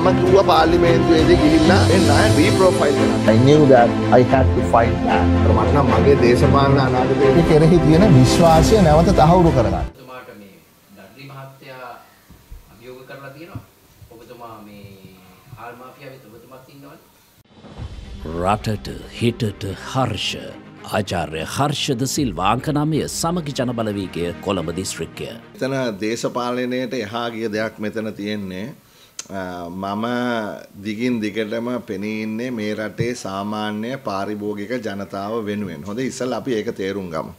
මම කිව්ව පාලිමේන්තුවේදී ගිහිල්ලා ඒ ණය රීප්‍රොෆයිල් කරනවා. I knew that I had to fight that. මට නම් මගේ දේශපාලන අනාගතයේ කෙරෙහි තියෙන විශ්වාසය නැවත තහවුරු කරගන්න. ඔබතුමාට මේ දඩලි මහත්තයා අභියෝග කරලා තියෙනවා. ඔබතුමා මේ ආල් මාෆියාවෙත් ඔබතුමාත් ඉන්නවනේ. රටට හිටට හර්ෂ ආචාර්ය හර්ෂද සිල්වාංකනමය සමග ජනබලවීගේ කොළඹ දිස්ත්‍රික්කය. එතන දේශපාලනයට එහා ගිය දෙයක් මෙතන තියෙන්නේ. මම දිගින් දිගටම පෙනීන්නේ මේ රටේ සාමාන්‍ය පාරිභෝගික ජනතාව වෙනුවෙන්. හොඳ ඉස්සල් අපි ඒක තේරුම් ගමු.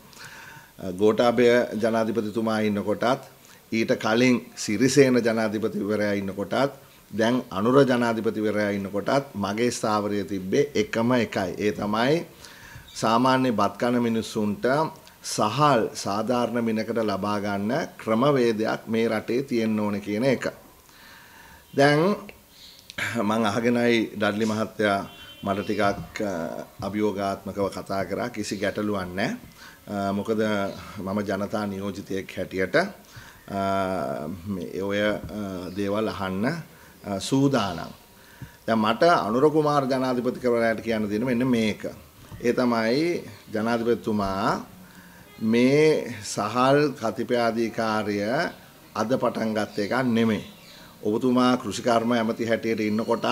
ගෝඨාභය ජනාධිපතිතුමා ඉන්නකොටත් ඊට කලින් සිරිසේන ජනාධිපතිවරයා ඉන්නකොටත් දැන් අනුර ජනාධිපතිවරයා ඉන්නකොටත් මගේ ස්ථාවරය තිබ්බේ එකම එකයි. ඒ තමයි සාමාන්‍ය බත්කන මිනිස්සුන්ට සහල් සාධාරණ මිනකට ලබා ගන්න ක්‍රමවේදයක් මේ රටේ තියෙන්න ඕන කියන එක. දැන් මං අහගෙනයි ඩඩ්ලි මහත්තයා මට ටිකක් අභියෝගාත්මකව කතා කරා කිසි ගැටලුවක් නැහැ. මොකද මම ජනතා නියෝජිතයෙක් හැටියට ඔය දේවල් අහන්න සූදානම්. දැන් මට අනුර කුමාර ජනාධිපතිවරයාට කියන්න දෙන මෙන්න මේක. ඒ තමයි ජනාධිපතිතුමා මේ සහල් කතිපාධිකාරිය අද පටන් ගත්ත එකක් නෙමෙයි. ඔබතුමා කෘෂිකර්ම ඇමති හැටියට ඉන්නකොටත්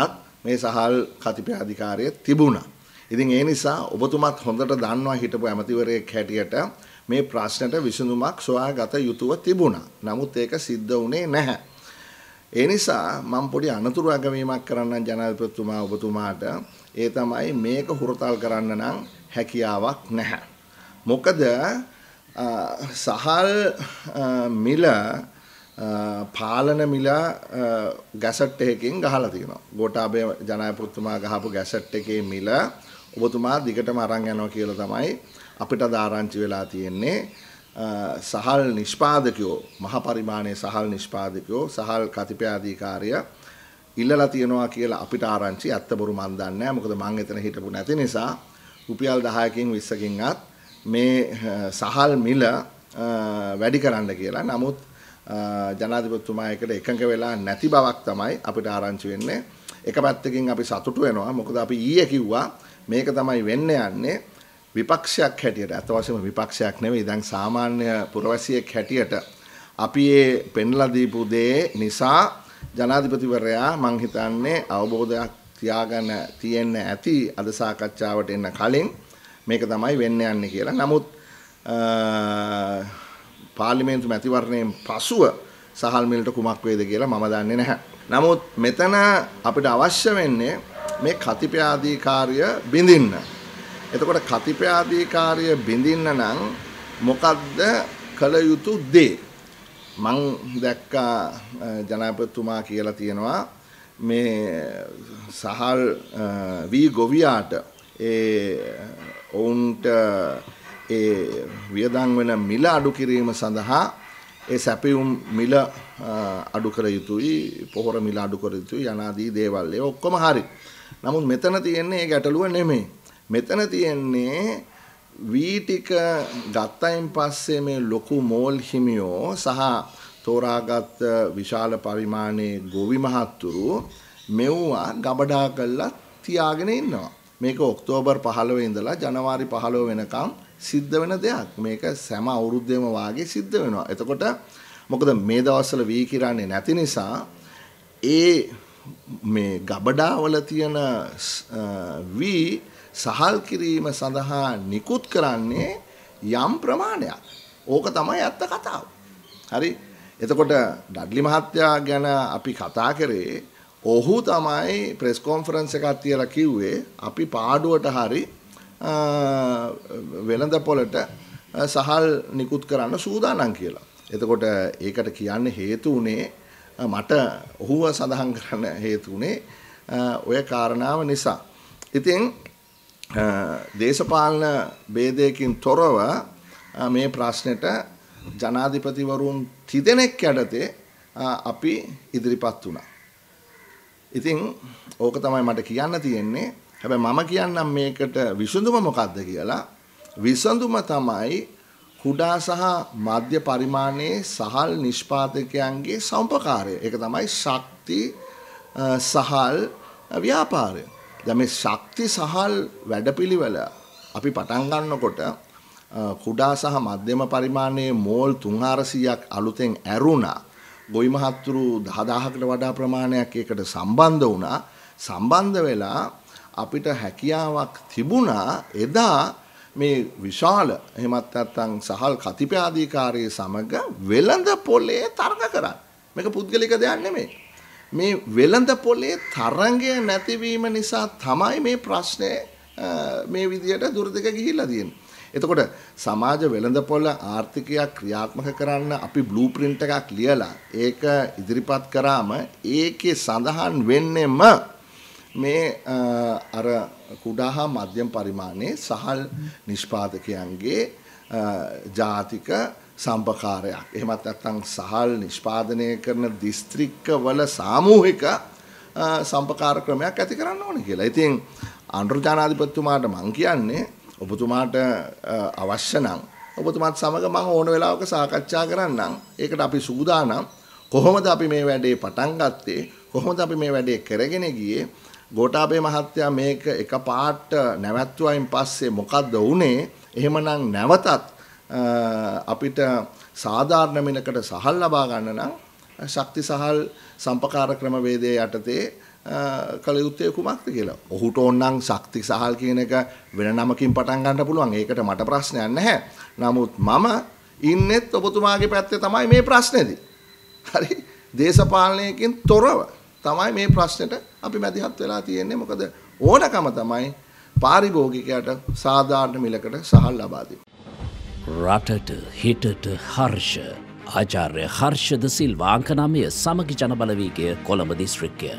මේ සහල් කතිපය අධිකාරය තිබුණා. ඉතින් ඒ නිසා ඔබතුමත් හොඳට දන්නවා හිටපු ඇමතිවරයෙක් හැටියට මේ ප්‍රශ්නට විසඳුමක් සොයාගත යුතුව තිබුණා. නමුත් ඒක සිද්ධ වුණේ නැහැ. ඒ නිසා මම පොඩි අනතුරු අගමීමක් කරන්න ජනාධිපතිතුමා ඔබතුමාට ඒ තමයි මේක හුරතල් කරන්න නම් හැකියාවක් නැහැ. මොකද සහල් මිල පාලන මිලා ගැසට් එකකින් ගහලා තියෙනවා. ගෝඨාභය ජනාධිපතිතුමා ගහපු ගැසට් එකේ මිල ඔබතුමා දිගටම අරන් යනවා කියලා තමයි අපිට ආරංචි වෙලා තියෙන්නේ. සහල් නිෂ්පාදකයෝ මහ පරිමාණයේ සහල් නිෂ්පාදකයෝ සහල් කතිපය අධිකාරිය ඉල්ලලා තියෙනවා කියලා අපිට ආරංචි ඇත්තබරු මන් දන්නේ නැහැ. මොකද මං එතන හිටපු නැති නිසා රුපියල් 10කින් 20කින්වත් මේ සහල් මිල වැඩි කරන්න කියලා. නමුත් ජනාධිපතිතුමා එකට එකඟ වෙලා නැති බවක් තමයි අපිට ආරංචි වෙන්නේ. එක පැත්තකින් අපි සතුටු වෙනවා. මොකද අපි ඊයේ කිව්වා මේක තමයි වෙන්න යන්නේ විපක්ෂයක් හැටියට. අත වශයෙන්ම විපක්ෂයක් නෙවෙයි. දැන් සාමාන්‍ය පුරවැසියෙක් හැටියට අපි මේ පෙන්ලා දීපු දේ නිසා ජනාධිපතිවරයා මං හිතන්නේ අවබෝධයක් තියාගන්න තියෙන්න ඇති අද සාකච්ඡාවට එන්න කලින් මේක තමයි වෙන්න යන්නේ කියලා. නමුත් පාර්ලිමේන්තු මැතිවරණයෙන් පසුව සහල්මිලට කුමක් වේද කියලා මම දන්නේ නැහැ. නමුත් මෙතන අපිට අවශ්‍ය වෙන්නේ මේ කතිපයාධිකාරිය බිඳින්න. එතකොට කතිපයාධිකාරිය බිඳින්න නම් මොකද්ද කළ යුතු දේ? මං දැක්කා ජනාධිපතිතුමා කියලා තියෙනවා මේ සහල් වී ගොවියාට ඒ ඔවුන්ට ඒ වියදන් වෙන මිල අඩු කිරීම සඳහා ඒ සැපියුම් මිල අඩු කර යුතුයි පොහොර මිල අඩු කර යුතුයි යනාදී දේවල් ඒ ඔක්කොම හරි. නමුත් මෙතන තියෙන්නේ ගැටලුව නෙමෙයි. මෙතන තියෙන්නේ වී ටික ගත්තයින් පස්සේ මේ ලොකු මෝල් හිමියෝ සහ තෝරාගත් විශාල පරිමාණයේ ගොවි මහත්තුරු මෙව්වා ගබඩා කරලා තියාගෙන ඉන්නවා. මේක ඔක්තෝබර් 15 ඉඳලා ජනවාරි 15 වෙනකම් සිද්ධ වෙන දෙයක්. මේක සෑම අවුරුද්දේම වාගේ සිද්ධ වෙනවා. එතකොට මොකද මේ දවස්වල වී කිරන්නේ නැති නිසා ඒ මේ ගබඩාවල තියෙන වී සහල් කිරීම සඳහා නිකුත් කරන්නේ යම් ප්‍රමාණයක්. ඕක තමයි ඇත්ත කතාව. හරි. එතකොට ඩඩ්ලි මහත්තයා ගැන අපි කතා කරේ ඔහු තමයි ප්‍රෙස් කොන්ෆරන්ස් එකක් තියලා කිව්වේ අපි පාඩුවට හරි වෙළඳ පොලට සහල් නිකුත් කරන්න සූදානම් කියලා. එතකොට ඒකට කියන්න හේතු වුණේ මට ඔහුව සඳහන් කරන්න හේතු වුණේ ඔය කාරණාව නිසා. ඉතින් දේශපාලන ભેදයකින් තොරව මේ ප්‍රශ්නෙට ජනාධිපතිවරුන් තිදෙනෙක් යටතේ අපි ඉදිරිපත් වුණා. ඉතින් ඕක තමයි මට කියන්න තියෙන්නේ හැබැයි මම කියන්නම් මේකට විසඳුම මොකක්ද කියලා. විසඳුම තමයි කුඩා සහ මධ්‍ය පරිමාණයේ සහල් නිෂ්පාදකයන්ගේ සම්පකාරය. ඒක තමයි ශක්ති සහල් ව්‍යාපාරය. දැන් මේ ශක්ති සහල් වැඩපිළිවෙල අපි පටන් ගන්නකොට කුඩා සහ මධ්‍යම පරිමාණයේ මෝල් 3400ක් අලුතෙන් ඇරුණා. ගොවි මහත්තුරු 10000කට වඩා ප්‍රමාණයක් ඒකට සම්බන්ධ වුණා. සම්බන්ධ වෙලා අපිට හැකියාවක් තිබුණා එදා මේ විශාල එහෙමත් නැත්නම් සහල් කතිපාදීකාරයේ සමග වෙළඳ පොලේ තර්ක කරන්න. මේක පුද්ගලික දෙයක් නෙමෙයි. මේ වෙළඳ පොලේ තරංගය නැතිවීම නිසා තමයි මේ ප්‍රශ්නේ මේ විදියට දුරදිග ගිහිල්ලා තියෙන්නේ. එතකොට සමාජ වෙළඳ පොළ ආර්ථිකයක් ක්‍රියාත්මක කරන්න අපි බ්ලූප්‍රින්ට් එකක් ලියලා ඒක ඉදිරිපත් කරාම ඒකේ සඳහන් වෙන්නේම මේ අර කුඩා හා මධ්‍යම පරිමාණයේ සහල් නිෂ්පාදකයන්ගේ ජාතික සම්පකාරයක්. එහෙමත් නැත්නම් සහල් නිෂ්පාදනය කරන දිස්ත්‍රික්කවල සාමූහික සම්පකාර ක්‍රමයක් ඇති කරන්න ඕනේ කියලා. ඉතින් අනුර ජනාධිපතිතුමාට මං කියන්නේ ඔබතුමාට අවශ්‍ය නම් ඔබතුමාත් සමග මම ඕන වෙලාවක සාකච්ඡා කරන්නම්. ඒකට අපි සූදානම්. කොහොමද අපි මේ වැඩේ පටන් ගත්තේ? කොහොමද අපි මේ වැඩේ කරගෙන ගියේ? ගෝටාබේ මහත්තයා මේක එක පාට නැවැත්තුවයින් පස්සේ මොකක්ද වුනේ එහෙමනම් නැවතත් අපිට සාධාරණ මිනකට සහල් ලබා ගන්න නම් ශක්ති සහල් සම්පකාර ක්‍රමවේදය යටතේ කළ යුත්තේ කුමක්ද කියලා. ඔහුට ඕන්නම් ශක්ති සහල් කියන එක වෙන නමකින් පටන් ගන්න පුළුවන්. ඒකට මට ප්‍රශ්නයක් නැහැ. නමුත් මම ඉන්නෙත් ඔබතුමාගේ පැත්තේ තමයි මේ ප්‍රශ්නේදී. හරි. දේශපාලනයකින් තොරව තමයි මේ ප්‍රශ්නෙට අපි මැදිහත් වෙලා තියෙන්නේ. මොකද ඕනකම තමයි පාරිභෝගිකයට සාධාරණ මිලකට සහල් ලබා රටට හිටට හර්ෂ ආචාර්ය හර්ෂද සිල් වාංකනමය සමගි ජනබලවීගේ කොළඹ දිස්ත්‍රික්කය.